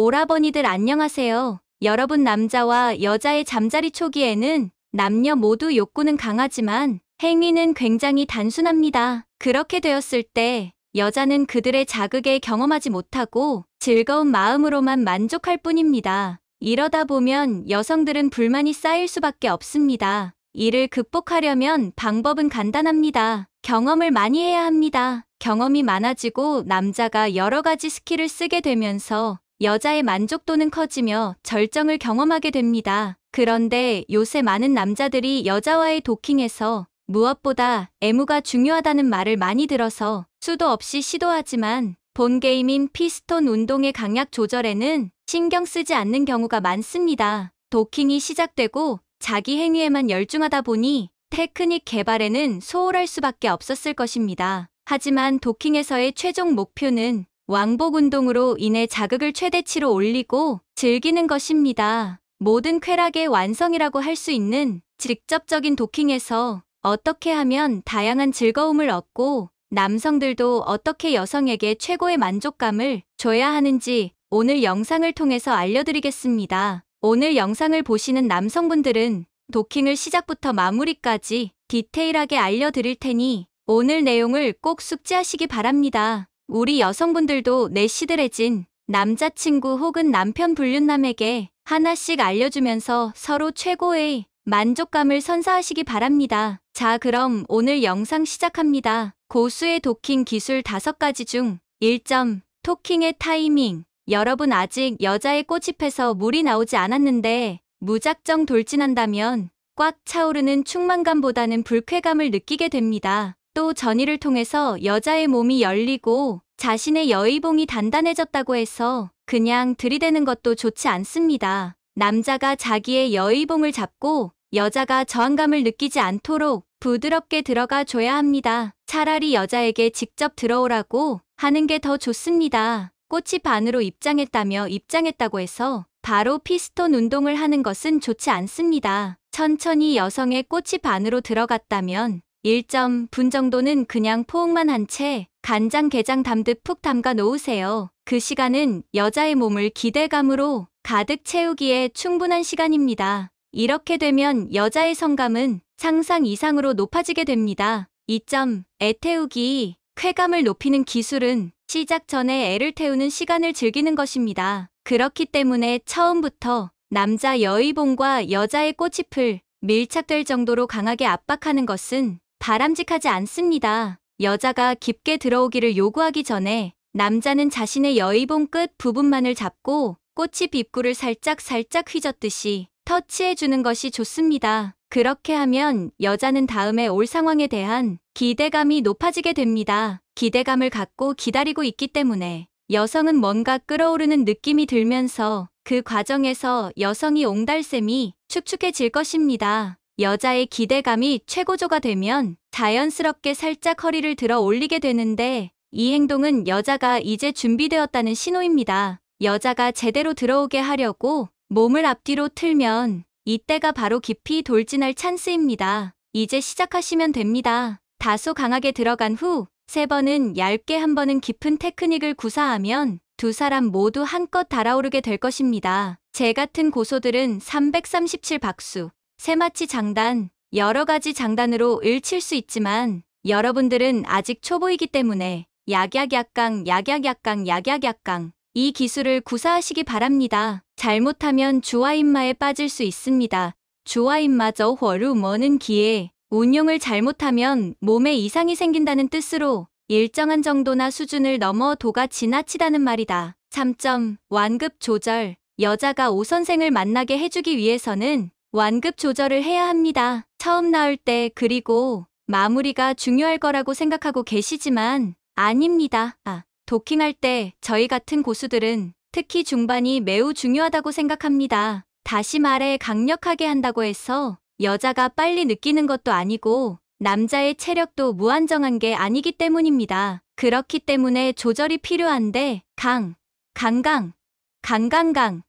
오라버니들 안녕하세요. 여러분 남자와 여자의 잠자리 초기에는 남녀 모두 욕구는 강하지만 행위는 굉장히 단순합니다. 그렇게 되었을 때 여자는 그들의 자극에 경험하지 못하고 즐거운 마음으로만 만족할 뿐입니다. 이러다 보면 여성들은 불만이 쌓일 수밖에 없습니다. 이를 극복하려면 방법은 간단합니다. 경험을 많이 해야 합니다. 경험이 많아지고 남자가 여러 가지 스킬을 쓰게 되면서 여자의 만족도는 커지며 절정을 경험하게 됩니다. 그런데 요새 많은 남자들이 여자와의 도킹에서 무엇보다 애무가 중요하다는 말을 많이 들어서 수도 없이 시도하지만 본 게임인 피스톤 운동의 강약 조절에는 신경 쓰지 않는 경우가 많습니다. 도킹이 시작되고 자기 행위에만 열중하다 보니 테크닉 개발에는 소홀할 수밖에 없었을 것입니다. 하지만 도킹에서의 최종 목표는 왕복 운동으로 인해 자극을 최대치로 올리고 즐기는 것입니다. 모든 쾌락의 완성이라고 할 수 있는 직접적인 도킹에서 어떻게 하면 다양한 즐거움을 얻고 남성들도 어떻게 여성에게 최고의 만족감을 줘야 하는지 오늘 영상을 통해서 알려드리겠습니다. 오늘 영상을 보시는 남성분들은 도킹을 시작부터 마무리까지 디테일하게 알려드릴 테니 오늘 내용을 꼭 숙지하시기 바랍니다. 우리 여성분들도 내 시들해진 남자친구 혹은 남편 불륜남에게 하나씩 알려주면서 서로 최고의 만족감을 선사하시기 바랍니다. 자 그럼 오늘 영상 시작합니다. 고수의 도킹 기술 5가지 중 1점 토킹의 타이밍 여러분 아직 여자의 꽃집에서 물이 나오지 않았는데 무작정 돌진한다면 꽉 차오르는 충만감보다는 불쾌감을 느끼게 됩니다. 또 전이를 통해서 여자의 몸이 열리고 자신의 여의봉이 단단해졌다고 해서 그냥 들이대는 것도 좋지 않습니다. 남자가 자기의 여의봉을 잡고 여자가 저항감을 느끼지 않도록 부드럽게 들어가 줘야 합니다. 차라리 여자에게 직접 들어오라고 하는 게 더 좋습니다. 꽃이 반으로 입장했다며 입장했다고 해서 바로 피스톤 운동을 하는 것은 좋지 않습니다. 천천히 여성의 꽃이 반으로 들어갔다면 1.분 정도는 그냥 포옹만 한 채 간장 게장 담듯 푹 담가 놓으세요. 그 시간은 여자의 몸을 기대감으로 가득 채우기에 충분한 시간입니다. 이렇게 되면 여자의 성감은 상상 이상으로 높아지게 됩니다. 2점 애 태우기 쾌감을 높이는 기술은 시작 전에 애를 태우는 시간을 즐기는 것입니다. 그렇기 때문에 처음부터 남자 여의봉과 여자의 꽃치풀 밀착될 정도로 강하게 압박하는 것은 바람직하지 않습니다. 여자가 깊게 들어오기를 요구하기 전에 남자는 자신의 여의봉 끝 부분만을 잡고 꽃이 빗구를 살짝살짝 휘젓듯이 터치해주는 것이 좋습니다. 그렇게 하면 여자는 다음에 올 상황에 대한 기대감이 높아지게 됩니다. 기대감을 갖고 기다리고 있기 때문에 여성은 뭔가 끓어오르는 느낌이 들면서 그 과정에서 여성이 옹달샘이 축축해질 것입니다. 여자의 기대감이 최고조가 되면 자연스럽게 살짝 허리를 들어 올리게 되는데 이 행동은 여자가 이제 준비되었다는 신호입니다. 여자가 제대로 들어오게 하려고 몸을 앞뒤로 틀면 이때가 바로 깊이 돌진할 찬스입니다. 이제 시작하시면 됩니다. 다소 강하게 들어간 후 세 번은 얇게 한 번은 깊은 테크닉을 구사하면 두 사람 모두 한껏 달아오르게 될 것입니다. 제 같은 고소들은 337 박수, 새마치 장단, 여러 가지 장단으로 읽힐 수 있지만 여러분들은 아직 초보이기 때문에 약약약강, 약약약강, 약약약강 이 기술을 구사하시기 바랍니다. 잘못하면 주와인마에 빠질 수 있습니다. 주와인마저 허루 머는 기에 운용을 잘못하면 몸에 이상이 생긴다는 뜻으로 일정한 정도나 수준을 넘어 도가 지나치다는 말이다. 3점 완급 조절 여자가 오선생을 만나게 해주기 위해서는 완급 조절을 해야 합니다. 처음 나올 때 그리고 마무리가 중요할 거라고 생각하고 계시지만 아닙니다. 아, 도킹할 때 저희 같은 고수들은 특히 중반이 매우 중요하다고 생각합니다. 다시 말해 강력하게 한다고 해서 여자가 빨리 느끼는 것도 아니고 남자의 체력도 무한정한 게 아니기 때문입니다. 그렇기 때문에 조절이 필요한데 강, 강강, 강강강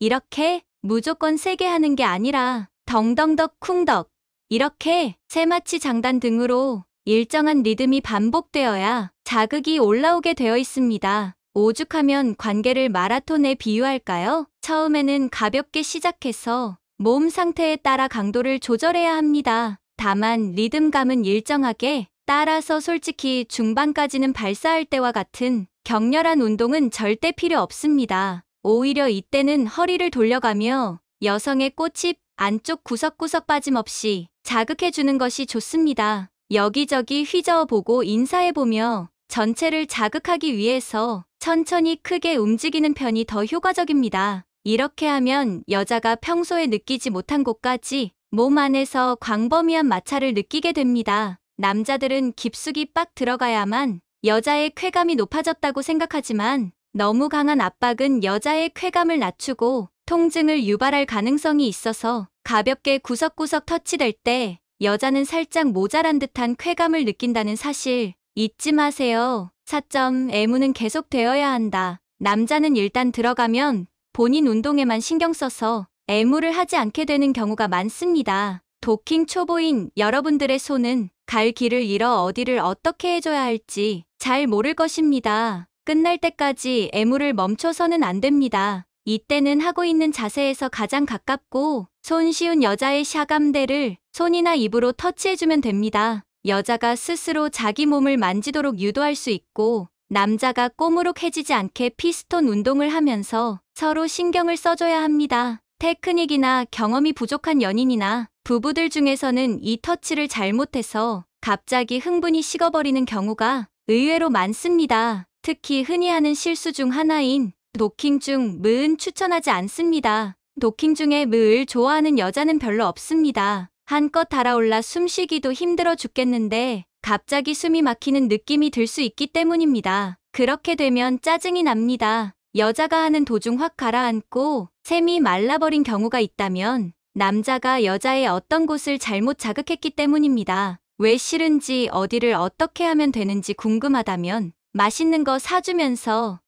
이렇게 무조건 세게 하는 게 아니라 덩덩덕 쿵덕 이렇게 세마치 장단 등으로 일정한 리듬이 반복되어야 자극이 올라오게 되어 있습니다. 오죽하면 관계를 마라톤에 비유할까요? 처음에는 가볍게 시작해서 몸 상태에 따라 강도를 조절해야 합니다. 다만 리듬감은 일정하게 따라서 솔직히 중반까지는 발사할 때와 같은 격렬한 운동은 절대 필요 없습니다. 오히려 이때는 허리를 돌려가며 여성의 꽃잎 안쪽 구석구석 빠짐없이 자극해주는 것이 좋습니다. 여기저기 휘저어보고 인사해보며 전체를 자극하기 위해서 천천히 크게 움직이는 편이 더 효과적입니다. 이렇게 하면 여자가 평소에 느끼지 못한 곳까지 몸 안에서 광범위한 마찰을 느끼게 됩니다. 남자들은 깊숙이 빡 들어가야만 여자의 쾌감이 높아졌다고 생각하지만 너무 강한 압박은 여자의 쾌감을 낮추고 통증을 유발할 가능성이 있어서 가볍게 구석구석 터치될 때 여자는 살짝 모자란 듯한 쾌감을 느낀다는 사실 잊지 마세요. 4점 애무는 계속되어야 한다. 남자는 일단 들어가면 본인 운동에만 신경 써서 애무를 하지 않게 되는 경우가 많습니다. 도킹 초보인 여러분들의 손은 갈 길을 잃어 어디를 어떻게 해줘야 할지 잘 모를 것입니다. 끝날 때까지 애무를 멈춰서는 안 됩니다. 이때는 하고 있는 자세에서 가장 가깝고 손쉬운 여자의 샤감대를 손이나 입으로 터치해주면 됩니다. 여자가 스스로 자기 몸을 만지도록 유도할 수 있고 남자가 꼬무룩해지지 않게 피스톤 운동을 하면서 서로 신경을 써줘야 합니다. 테크닉이나 경험이 부족한 연인이나 부부들 중에서는 이 터치를 잘못해서 갑자기 흥분이 식어버리는 경우가 의외로 많습니다. 특히 흔히 하는 실수 중 하나인 도킹 중 무은 추천하지 않습니다. 도킹 중에 무을 좋아하는 여자는 별로 없습니다. 한껏 달아올라 숨쉬기도 힘들어 죽겠는데 갑자기 숨이 막히는 느낌이 들 수 있기 때문입니다. 그렇게 되면 짜증이 납니다. 여자가 하는 도중 확 가라앉고 샘이 말라버린 경우가 있다면 남자가 여자의 어떤 곳을 잘못 자극했기 때문입니다. 왜 싫은지 어디를 어떻게 하면 되는지 궁금하다면 맛있는 거 사주면서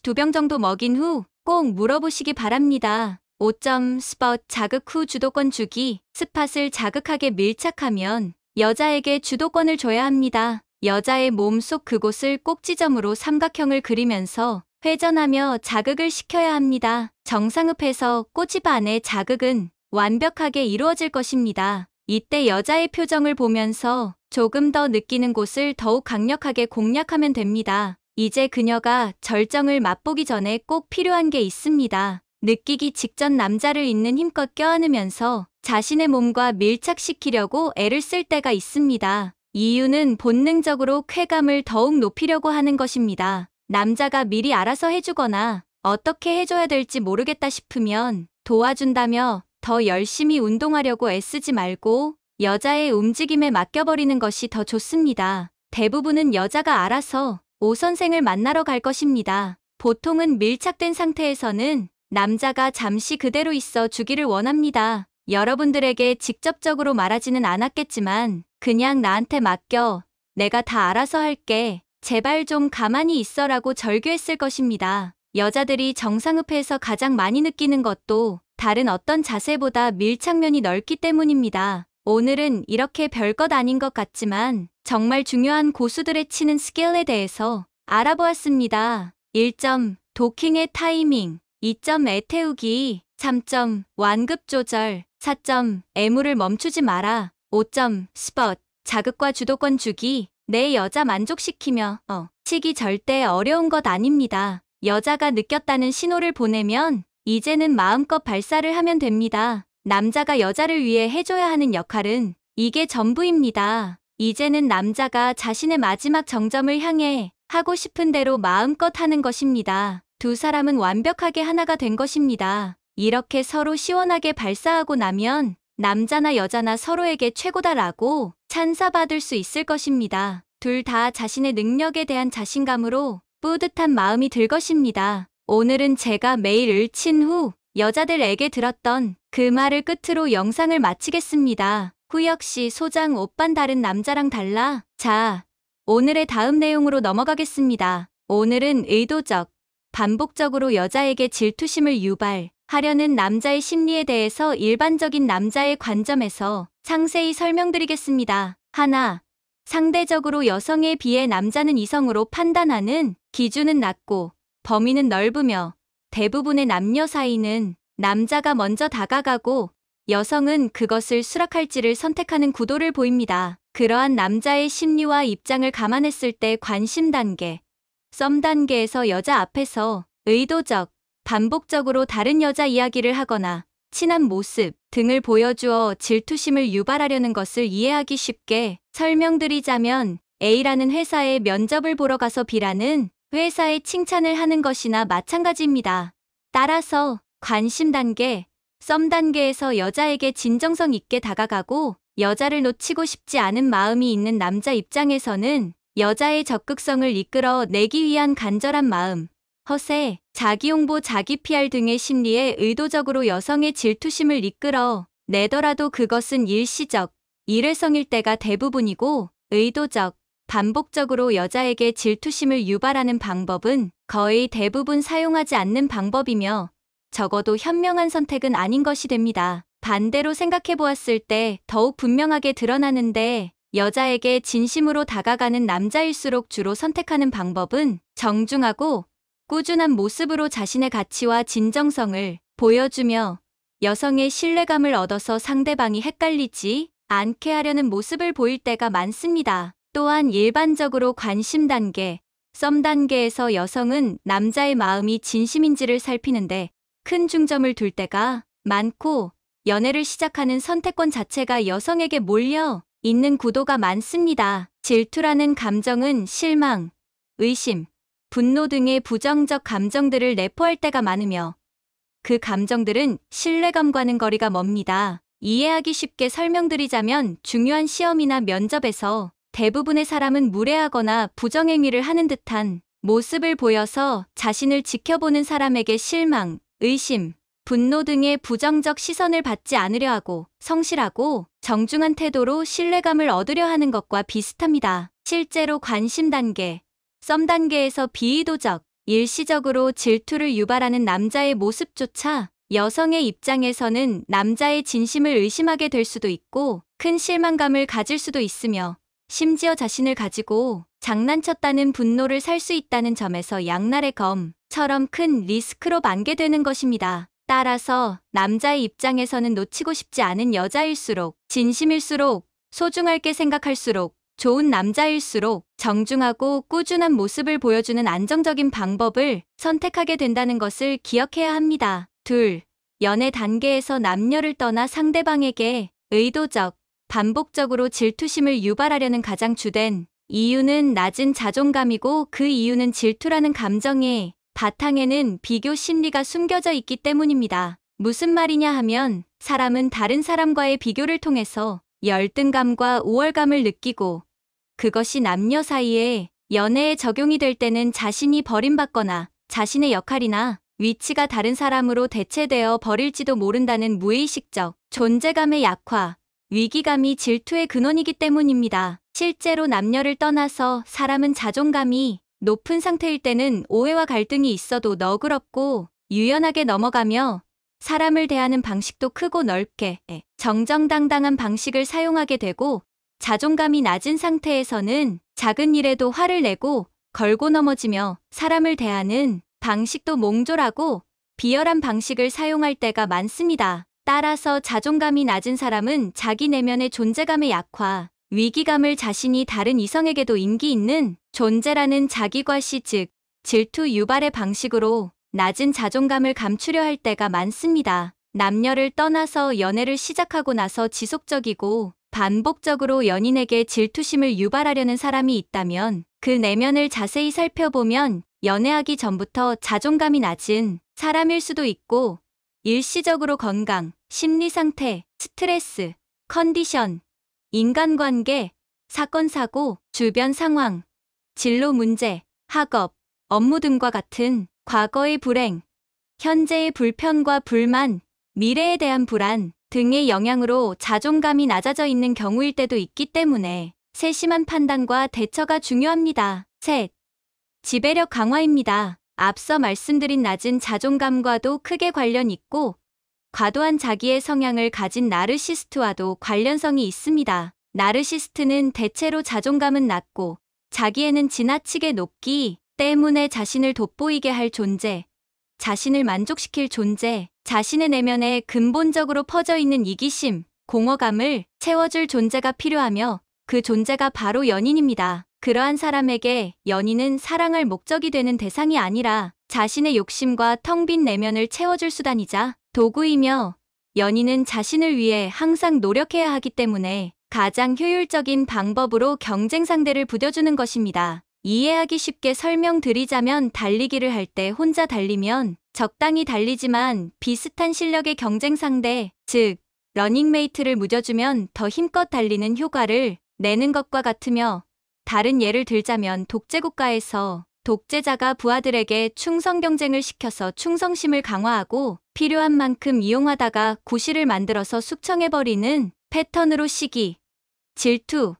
프레쉬 두병 정도 먹인 후 꼭 물어보시기 바랍니다. 5점 스팟 자극 후 주도권 주기 스팟을 자극하게 밀착하면 여자에게 주도권을 줘야 합니다. 여자의 몸 속 그곳을 꼭지점으로 삼각형을 그리면서 회전하며 자극을 시켜야 합니다. 정상읍에서 꼬집 안의 자극은 완벽하게 이루어질 것입니다. 이때 여자의 표정을 보면서 조금 더 느끼는 곳을 더욱 강력하게 공략하면 됩니다. 이제 그녀가 절정을 맛보기 전에 꼭 필요한 게 있습니다. 느끼기 직전 남자를 있는 힘껏 껴안으면서 자신의 몸과 밀착시키려고 애를 쓸 때가 있습니다. 이유는 본능적으로 쾌감을 더욱 높이려고 하는 것입니다. 남자가 미리 알아서 해주거나 어떻게 해줘야 될지 모르겠다 싶으면 도와준다며 더 열심히 운동하려고 애쓰지 말고 여자의 움직임에 맡겨버리는 것이 더 좋습니다. 대부분은 여자가 알아서 오 선생을 만나러 갈 것입니다. 보통은 밀착된 상태에서는 남자가 잠시 그대로 있어 주기를 원합니다. 여러분들에게 직접적으로 말하지는 않았겠지만 그냥 나한테 맡겨 내가 다 알아서 할게 제발 좀 가만히 있어라고 절규했을 것입니다. 여자들이 정상흡에서 읍 가장 많이 느끼는 것도 다른 어떤 자세보다 밀착면이 넓기 때문입니다. 오늘은 이렇게 별 것 아닌 것 같지만 정말 중요한 고수들의 치는 스킬에 대해서 알아보았습니다. 1점 도킹의 타이밍 2점 애태우기 3점 완급 조절 4점 애무를 멈추지 마라 5점 스폿 자극과 주도권 주기 내 여자 만족시키며 어 치기 절대 어려운 것 아닙니다. 여자가 느꼈다는 신호를 보내면 이제는 마음껏 발사를 하면 됩니다. 남자가 여자를 위해 해줘야 하는 역할은 이게 전부입니다. 이제는 남자가 자신의 마지막 정점을 향해 하고 싶은 대로 마음껏 하는 것입니다. 두 사람은 완벽하게 하나가 된 것입니다. 이렇게 서로 시원하게 발사하고 나면 남자나 여자나 서로에게 최고다라고 찬사받을 수 있을 것입니다. 둘 다 자신의 능력에 대한 자신감으로 뿌듯한 마음이 들 것입니다. 오늘은 제가 메일을 친후 여자들에게 들었던 그 말을 끝으로 영상을 마치겠습니다. 후역시 소장 오빤 다른 남자랑 달라. 자, 오늘의 다음 내용으로 넘어가겠습니다. 오늘은 의도적, 반복적으로 여자에게 질투심을 유발하려는 남자의 심리에 대해서 일반적인 남자의 관점에서 상세히 설명드리겠습니다. 하나, 상대적으로 여성에 비해 남자는 이성으로 판단하는 기준은 낮고 범위는 넓으며 대부분의 남녀 사이는 남자가 먼저 다가가고 여성은 그것을 수락할지를 선택하는 구도를 보입니다. 그러한 남자의 심리와 입장을 감안했을 때 관심 단계, 썸 단계에서 여자 앞에서 의도적, 반복적으로 다른 여자 이야기를 하거나 친한 모습 등을 보여주어 질투심을 유발하려는 것을 이해하기 쉽게 설명드리자면 A라는 회사에 면접을 보러 가서 B라는 회사에 칭찬을 하는 것이나 마찬가지입니다. 따라서 관심 단계, 썸 단계에서 여자에게 진정성 있게 다가가고 여자를 놓치고 싶지 않은 마음이 있는 남자 입장에서는 여자의 적극성을 이끌어 내기 위한 간절한 마음, 허세, 자기홍보, 자기 PR 등의 심리에 의도적으로 여성의 질투심을 이끌어 내더라도 그것은 일시적, 일회성일 때가 대부분이고 의도적, 반복적으로 여자에게 질투심을 유발하는 방법은 거의 대부분 사용하지 않는 방법이며 적어도 현명한 선택은 아닌 것이 됩니다. 반대로 생각해 보았을 때 더욱 분명하게 드러나는데 여자에게 진심으로 다가가는 남자일수록 주로 선택하는 방법은 정중하고 꾸준한 모습으로 자신의 가치와 진정성을 보여주며 여성의 신뢰감을 얻어서 상대방이 헷갈리지 않게 하려는 모습을 보일 때가 많습니다. 또한 일반적으로 관심 단계, 썸 단계에서 여성은 남자의 마음이 진심인지를 살피는데 큰 중점을 둘 때가 많고 연애를 시작하는 선택권 자체가 여성에게 몰려 있는 구도가 많습니다. 질투라는 감정은 실망, 의심, 분노 등의 부정적 감정들을 내포할 때가 많으며 그 감정들은 신뢰감과는 거리가 멉니다. 이해하기 쉽게 설명드리자면 중요한 시험이나 면접에서 대부분의 사람은 무례하거나 부정행위를 하는 듯한 모습을 보여서 자신을 지켜보는 사람에게 실망, 의심, 분노 등의 부정적 시선을 받지 않으려 하고 성실하고 정중한 태도로 신뢰감을 얻으려 하는 것과 비슷합니다. 실제로 관심 단계, 썸 단계에서 비의도적, 일시적으로 질투를 유발하는 남자의 모습조차 여성의 입장에서는 남자의 진심을 의심하게 될 수도 있고 큰 실망감을 가질 수도 있으며 심지어 자신을 가지고 장난쳤다는 분노를 살 수 있다는 점에서 양날의 검처럼 큰 리스크로 만개되는 것입니다. 따라서 남자의 입장에서는 놓치고 싶지 않은 여자일수록 진심일수록 소중할게 생각할수록 좋은 남자일수록 정중하고 꾸준한 모습을 보여주는 안정적인 방법을 선택하게 된다는 것을 기억해야 합니다. 둘, 연애 단계에서 남녀를 떠나 상대방에게 의도적, 반복적으로 질투심을 유발하려는 가장 주된 이유는 낮은 자존감이고 그 이유는 질투라는 감정의 바탕에는 비교 심리가 숨겨져 있기 때문입니다. 무슨 말이냐 하면 사람은 다른 사람과의 비교를 통해서 열등감과 우월감을 느끼고 그것이 남녀 사이에 연애에 적용이 될 때는 자신이 버림받거나 자신의 역할이나 위치가 다른 사람으로 대체되어 버릴지도 모른다는 무의식적 존재감의 약화, 위기감이 질투의 근원이기 때문입니다. 실제로 남녀를 떠나서 사람은 자존감이 높은 상태일 때는 오해와 갈등이 있어도 너그럽고 유연하게 넘어가며 사람을 대하는 방식도 크고 넓게 예, 정정당당한 방식을 사용하게 되고 자존감이 낮은 상태에서는 작은 일에도 화를 내고 걸고 넘어지며 사람을 대하는 방식도 몽졸하고 비열한 방식을 사용할 때가 많습니다. 따라서 자존감이 낮은 사람은 자기 내면의 존재감의 약화, 위기감을 자신이 다른 이성에게도 인기 있는 존재라는 자기과시 즉 질투 유발의 방식으로 낮은 자존감을 감추려 할 때가 많습니다. 남녀를 떠나서 연애를 시작하고 나서 지속적이고 반복적으로 연인에게 질투심을 유발하려는 사람이 있다면 그 내면을 자세히 살펴보면 연애하기 전부터 자존감이 낮은 사람일 수도 있고 일시적으로 건강, 심리 상태, 스트레스, 컨디션, 인간관계, 사건 사고, 주변 상황, 진로 문제, 학업, 업무 등과 같은 과거의 불행, 현재의 불편과 불만, 미래에 대한 불안 등의 영향으로 자존감이 낮아져 있는 경우일 때도 있기 때문에 세심한 판단과 대처가 중요합니다. 셋. 지배력 강화입니다. 앞서 말씀드린 낮은 자존감과도 크게 관련 있고 과도한 자기의 성향을 가진 나르시스트와도 관련성이 있습니다. 나르시스트는 대체로 자존감은 낮고 자기에는 지나치게 높기 때문에 자신을 돋보이게 할 존재, 자신을 만족시킬 존재, 자신의 내면에 근본적으로 퍼져 있는 이기심, 공허감을 채워줄 존재가 필요하며 그 존재가 바로 연인입니다. 그러한 사람에게 연인은 사랑을 목적이 되는 대상이 아니라 자신의 욕심과 텅 빈 내면을 채워줄 수단이자 도구이며 연인은 자신을 위해 항상 노력해야 하기 때문에 가장 효율적인 방법으로 경쟁 상대를 부려주는 것입니다. 이해하기 쉽게 설명드리자면 달리기를 할 때 혼자 달리면 적당히 달리지만 비슷한 실력의 경쟁 상대, 즉 러닝메이트를 무뎌주면 더 힘껏 달리는 효과를 내는 것과 같으며 다른 예를 들자면 독재 국가에서 독재자가 부하들에게 충성 경쟁을 시켜서 충성심을 강화하고 필요한 만큼 이용하다가 고시를 만들어서 숙청해버리는 패턴으로 시기, 질투,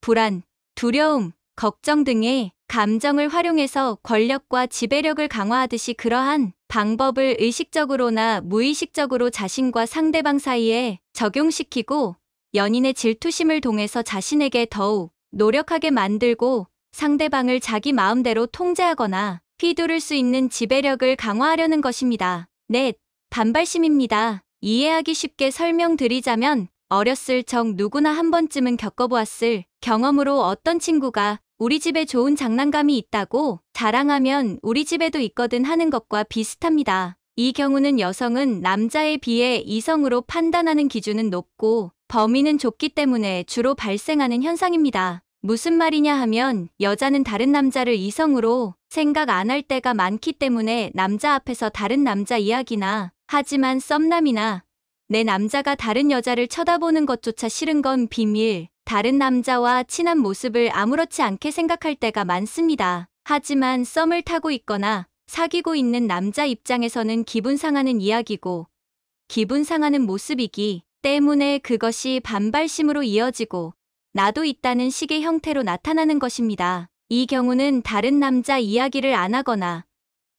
불안, 두려움, 걱정 등의 감정을 활용해서 권력과 지배력을 강화하듯이 그러한 방법을 의식적으로나 무의식적으로 자신과 상대방 사이에 적용시키고 연인의 질투심을 통해서 자신에게 더욱 노력하게 만들고 상대방을 자기 마음대로 통제하거나 휘두를 수 있는 지배력을 강화하려는 것입니다. 넷, 반발심입니다. 이해하기 쉽게 설명드리자면 어렸을 적 누구나 한 번쯤은 겪어보았을 경험으로 어떤 친구가 우리 집에 좋은 장난감이 있다고 자랑하면 우리 집에도 있거든 하는 것과 비슷합니다. 이 경우는 여성은 남자에 비해 이성으로 판단하는 기준은 높고 범위는 좁기 때문에 주로 발생하는 현상입니다. 무슨 말이냐 하면 여자는 다른 남자를 이성으로 생각 안 할 때가 많기 때문에 남자 앞에서 다른 남자 이야기나 하지만 썸남이나 내 남자가 다른 여자를 쳐다보는 것조차 싫은 건 비밀. 다른 남자와 친한 모습을 아무렇지 않게 생각할 때가 많습니다. 하지만 썸을 타고 있거나 사귀고 있는 남자 입장에서는 기분 상하는 이야기고 기분 상하는 모습이기 때문에 그것이 반발심으로 이어지고 나도 있다는 식의 형태로 나타나는 것입니다. 이 경우는 다른 남자 이야기를 안 하거나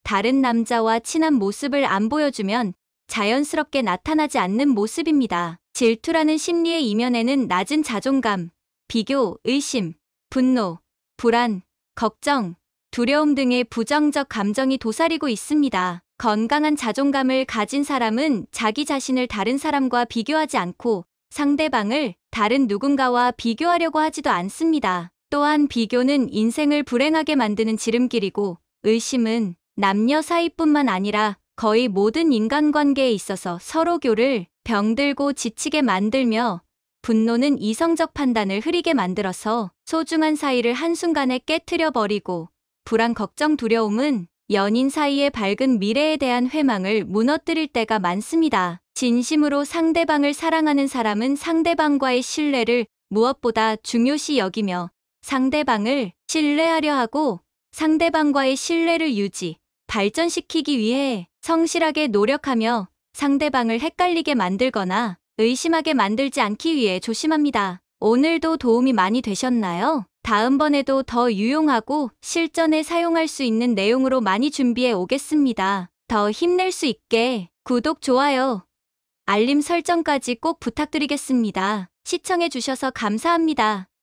다른 남자와 친한 모습을 안 보여주면 자연스럽게 나타나지 않는 모습입니다. 질투라는 심리의 이면에는 낮은 자존감, 비교, 의심, 분노, 불안, 걱정, 두려움 등의 부정적 감정이 도사리고 있습니다. 건강한 자존감을 가진 사람은 자기 자신을 다른 사람과 비교하지 않고 상대방을 다른 누군가와 비교하려고 하지도 않습니다. 또한 비교는 인생을 불행하게 만드는 지름길이고 의심은 남녀 사이뿐만 아니라 거의 모든 인간관계에 있어서 서로교를 병들고 지치게 만들며 분노는 이성적 판단을 흐리게 만들어서 소중한 사이를 한순간에 깨트려 버리고 불안, 걱정, 두려움은 연인 사이의 밝은 미래에 대한 회망을 무너뜨릴 때가 많습니다. 진심으로 상대방을 사랑하는 사람은 상대방과의 신뢰를 무엇보다 중요시 여기며 상대방을 신뢰하려 하고 상대방과의 신뢰를 유지, 발전시키기 위해 성실하게 노력하며 상대방을 헷갈리게 만들거나 의심하게 만들지 않기 위해 조심합니다. 오늘도 도움이 많이 되셨나요? 다음번에도 더 유용하고 실전에 사용할 수 있는 내용으로 많이 준비해 오겠습니다. 더 힘낼 수 있게 구독, 좋아요, 알림 설정까지 꼭 부탁드리겠습니다. 시청해주셔서 감사합니다.